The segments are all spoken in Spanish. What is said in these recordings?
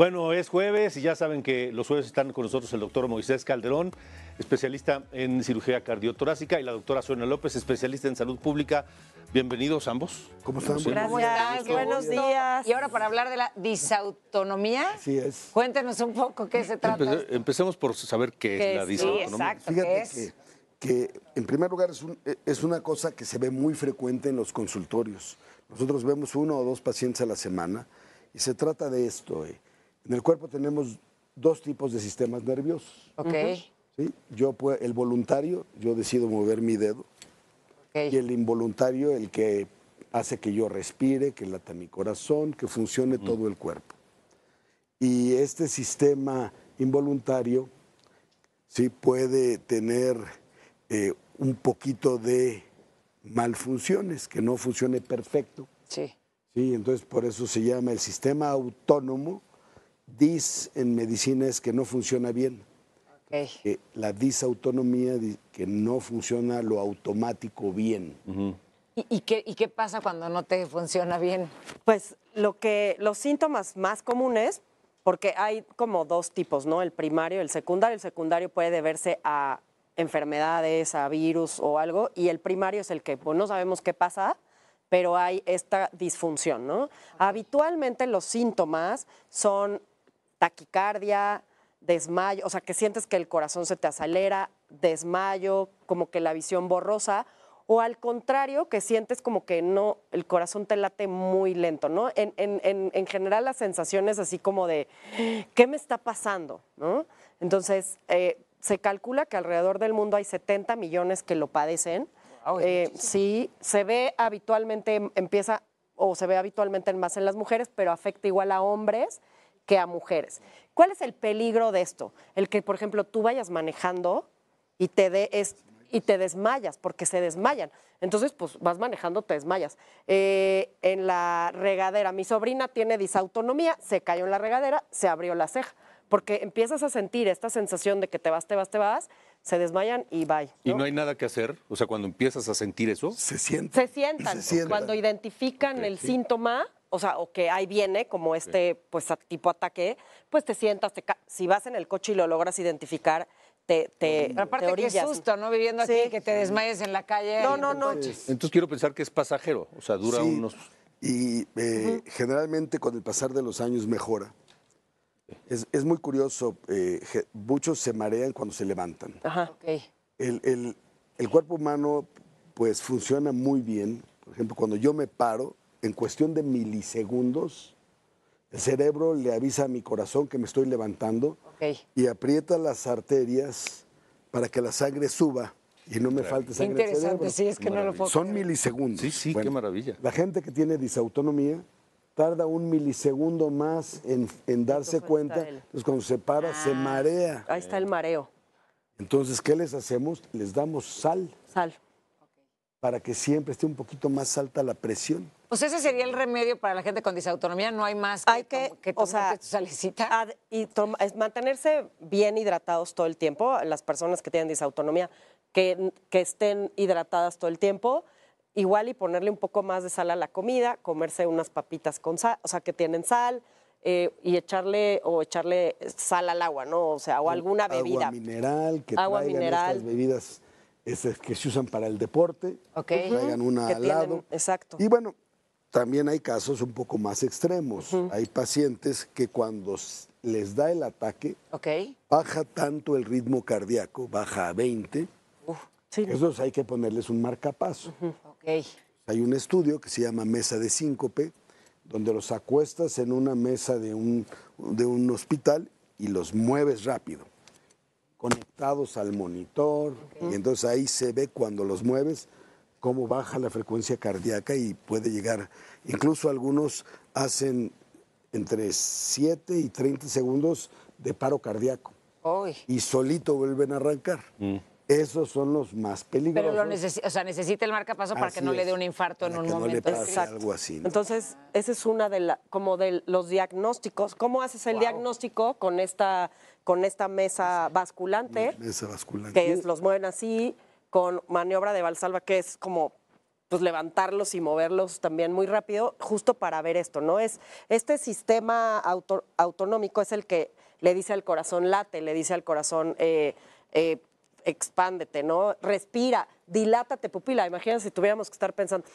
Bueno, es jueves y ya saben que los jueves están con nosotros el doctor Moisés Calderón, especialista en cirugía cardiotorácica, y la doctora Suena López, especialista en salud pública. Bienvenidos ambos. ¿Cómo están? Gracias, buenos días. Y ahora para hablar de la disautonomía, es. cuéntenos un poco qué se trata. empecemos por saber qué, es la disautonomía. Sí, exacto, Fíjate Que, en primer lugar es, un, e, es una cosa que se ve muy frecuente en los consultorios. Nosotros vemos uno o dos pacientes a la semana y se trata de esto. Eh en el cuerpo tenemos dos tipos de sistemas nerviosos. Ok. ¿Sí? Yo, el voluntario, yo decido mover mi dedo. Y el involuntario, el que hace que yo respire, que lata mi corazón, que funcione todo el cuerpo. Y este sistema involuntario sí puede tener eh, un poquito de malfunciones, que no funcione perfecto. Sí. Sí, entonces por eso se llama el sistema autónomo DIS en medicina es que no funciona bien. Okay. la disautonomía, que no funciona lo automático bien. ¿Y, qué, ¿Y, qué, pasa cuando no te funciona bien? Pues lo que, los síntomas más comunes, porque hay como dos tipos, ¿no? El primario, el secundario. El secundario puede deberse a enfermedades, a virus o algo, y el primario es el que pues, no sabemos qué pasa, pero hay esta disfunción, ¿no? Habitualmente los síntomas son taquicardia, desmayo, o sea, que sientes que el corazón se te acelera, desmayo, como que la visión borrosa, o al contrario, que sientes como que no, el corazón te late muy lento, ¿no? En, en, en, en general las sensaciones así como de, ¿qué me está pasando? ¿No? Entonces, eh, se calcula que alrededor del mundo hay 70 millones que lo padecen. Eh, sí, se ve habitualmente, em, empieza o se ve habitualmente más en las mujeres, pero afecta igual a hombres que a mujeres. ¿Cuál es el peligro de esto? El que, por ejemplo, tú vayas manejando y te, de y te desmayas, porque se desmayan. Entonces, pues vas manejando, te desmayas. Eh, en la regadera, mi sobrina tiene disautonomía, se cayó en la regadera, se abrió la ceja, porque empiezas a sentir esta sensación de que te vas, te vas, te vas, se desmayan y bye. ¿Y no hay nada que hacer? O sea, cuando empiezas a sentir eso. Se sientan. Se sientan. Cuando identifican el síntoma, o sea, o que ahí viene como este pues tipo ataque, pues te sientas, te si vas en el coche y lo logras identificar, te, te aparte Qué susto, ¿no? Viviendo aquí, que te desmayes en la calle. No, no, no. Entonces quiero pensar que es pasajero, o sea, dura unos... Y eh, generalmente con el pasar de los años mejora. Es, muy curioso, eh, muchos se marean cuando se levantan. Ajá. ok. El, el cuerpo humano pues funciona muy bien. Por ejemplo, cuando yo me paro, en cuestión de milisegundos, el cerebro le avisa a mi corazón que me estoy levantando y aprieta las arterias para que la sangre suba y no me falte sangre. Interesante, sí, es que no lo Son milisegundos. Sí, sí, qué maravilla. La gente que tiene disautonomía tarda un milisegundo más en, darse cuenta. Entonces, cuando se para, se ah, marea. Ahí está el mareo. Entonces, ¿qué les hacemos? Les damos sal. Sal para que siempre esté un poquito más alta la presión. Pues ese sería el remedio para la gente con disautonomía, no hay más que, hay que, que o sea, Y mantenerse bien hidratados todo el tiempo, las personas que tienen disautonomía, que, estén hidratadas todo el tiempo, igual y ponerle un poco más de sal a la comida, comerse unas papitas con sal, o sea, que tienen sal, eh, y echarle o echarle sal al agua, ¿no? O sea, o alguna bebida. Agua mineral, que agua mineral. estas bebidas que se usan para el deporte, okay. traigan una al lado. Exacto. Y bueno, también hay casos un poco más extremos. Hay pacientes que cuando les da el ataque, baja tanto el ritmo cardíaco, baja a 20. Esos hay que ponerles un marcapaso. Hay un estudio que se llama mesa de síncope, donde los acuestas en una mesa de de un hospital y los mueves rápido conectados al monitor. Y entonces ahí se ve cuando los mueves cómo baja la frecuencia cardíaca y puede llegar. Incluso algunos hacen entre 7 y 30 segundos de paro cardíaco. Y solito vuelven a arrancar. Mm. Esos son los más peligrosos. Pero necesita, o sea, necesita el marcapaso para que no le dé un infarto en un que momento. No le pase algo así. Entonces, ese es una de la, como de los diagnósticos. ¿Cómo haces el diagnóstico con esta, con esta mesa basculante? Mesa basculante. Que los mueven así, con maniobra de Valsalva, que es como pues levantarlos y moverlos también muy rápido, justo para ver esto, ¿no? Es este sistema autonómico es el que le dice al corazón late, le dice al corazón eh, eh, expándete, ¿no? Respira, dilátate pupila. Imagínate si tuviéramos que estar pensando,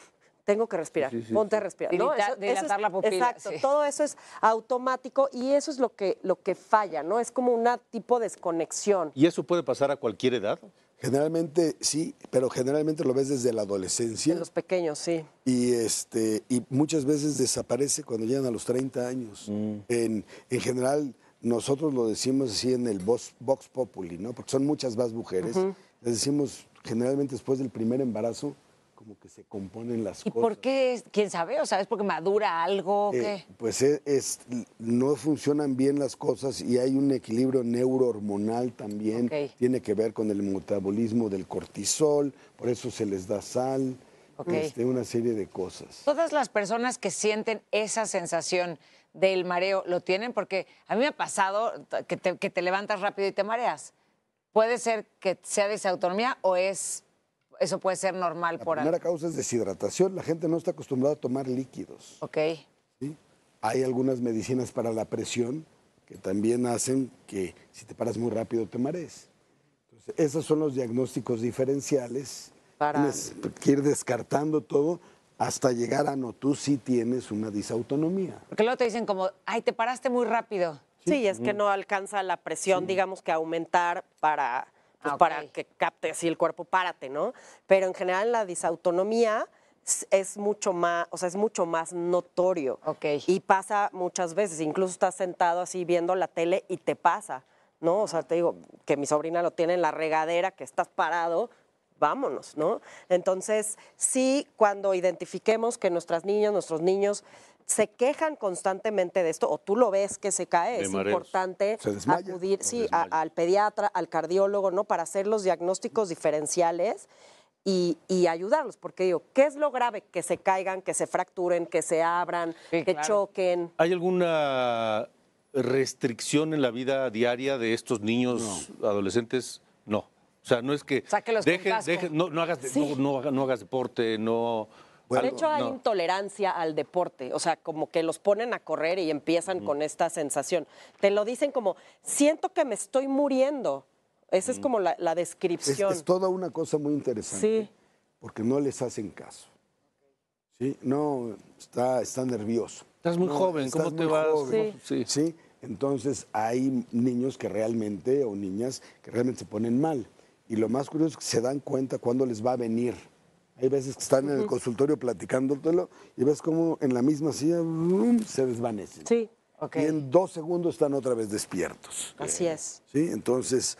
tengo que respirar, ponte a respirar. ¿no? dilatar la pupila. Exacto, todo eso es automático y eso es lo que, lo que falla, ¿no? Es como una tipo de desconexión. ¿Y eso puede pasar a cualquier edad? Generalmente sí, pero generalmente lo ves desde la adolescencia. En los pequeños, sí. Y, este, y muchas veces desaparece cuando llegan a los 30 años. Mm. En, en general nosotros lo decimos así en el Vox, box Populi, ¿no? Porque son muchas más mujeres. Les decimos, generalmente después del primer embarazo, como que se componen las cosas. ¿Y por qué? ¿Quién sabe? O sabes ¿es porque madura algo? Eh, pues es, no funcionan bien las cosas y hay un equilibrio neurohormonal también. Tiene que ver con el metabolismo del cortisol, por eso se les da sal okay. Este, una serie de cosas. Todas las personas que sienten esa sensación del mareo lo tienen porque a mí me ha pasado que te, levantas rápido y te mareas. ¿Puede ser que sea desautonomía o es eso puede ser normal por ahí. La primera causa es deshidratación. La gente no está acostumbrada a tomar líquidos. Ok. Hay algunas medicinas para la presión que también hacen que si te paras muy rápido te marees. esos son los diagnósticos diferenciales para... ir descartando todo hasta llegar a no, tú sí tienes una disautonomía. Porque luego te dicen como, ay, te paraste muy rápido. Sí, es que no alcanza la presión, digamos que aumentar para, pues, ah, para que capte así el cuerpo, párate, ¿no? Pero en general la disautonomía es mucho más, o sea, es mucho más notorio. ok Y pasa muchas veces, incluso estás sentado así viendo la tele y te pasa, ¿no? O sea, te digo que mi sobrina lo tiene en la regadera, que estás parado, vámonos, ¿no? Entonces, sí, cuando identifiquemos que nuestras niñas, nuestros niños se quejan constantemente de esto, o tú lo ves que se cae, es importante acudir sí, al pediatra, al cardiólogo, ¿no? Para hacer los diagnósticos diferenciales. Y, ayudarlos, porque digo, ¿qué es lo grave? Que se caigan, que se fracturen, que se abran, que choquen. ¿Hay alguna restricción en la vida diaria de estos niños adolescentes? No. O sea, no es que... Sáquelos no, no hagas, no, no- hagas deporte, no... de hecho, hay intolerancia al deporte, o sea, como que los ponen a correr y empiezan con esta sensación. Te lo dicen como, siento que me estoy muriendo. Esa es como la, descripción. es toda una cosa muy interesante. Sí. Porque no les hacen caso. ¿Sí? No, está, está nervioso. Estás muy joven, ¿cómo te vas? Sí. Sí. Entonces hay niños que realmente, o niñas, que realmente se ponen mal y lo más curioso es que se dan cuenta cuándo les va a venir. Hay veces que están en el consultorio platicándotelo y ves como en la misma silla se desvanecen. Sí, ok. Y en dos segundos están otra vez despiertos. Así es. Sí, entonces,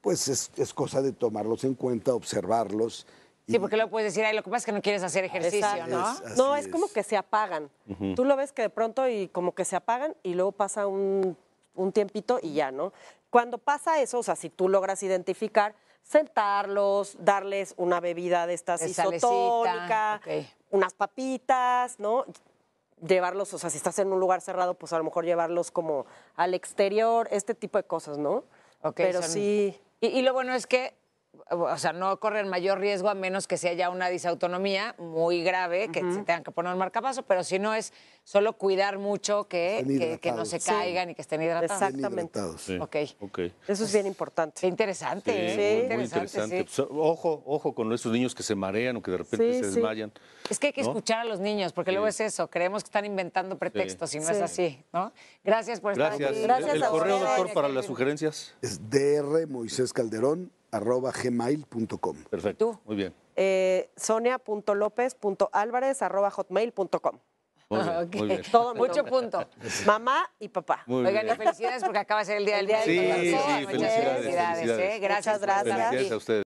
pues es, es cosa de tomarlos en cuenta, observarlos. Sí, porque luego puedes decir, ahí lo que pasa es que no quieres hacer ejercicio, ¿no? no, es, como que se apagan. Tú lo ves que de pronto y como que se apagan y luego pasa un, un tiempito y ya, ¿no? Cuando pasa eso, o sea, si tú logras identificar, sentarlos, darles una bebida de estas isotónica, unas papitas, ¿no? Llevarlos, o sea, si estás en un lugar cerrado, pues a lo mejor llevarlos como al exterior, este tipo de cosas, ¿no? Okay, Pero sí. y, lo bueno es que o sea, no corren mayor riesgo a menos que se haya una disautonomía muy grave, que se tengan que poner un marcapaso, pero si no es solo cuidar mucho que, no se caigan y que estén hidratados. Exactamente. Eso es bien importante. interesante. muy, interesante. Pues, ojo, ojo con esos niños que se marean o que de repente se desmayan. Es que hay que escuchar a los niños, porque luego es eso, creemos que están inventando pretextos y no es así, ¿no? Gracias por estar aquí. Gracias. El, correo, doctor, para las sugerencias. Es Calderón gmail.com. Perfecto. ¿Tú? Muy bien. Eh, sonia.lopez.álvarez.hotmail.com. Muy ah, muy bien. Todo mucho punto. Mamá y papá. Muy Oigan, bien. felicidades porque acaba de ser el día del día. Sí, sí, felicidades. felicidades, felicidades ¿eh? Gracias, gracias. a ustedes.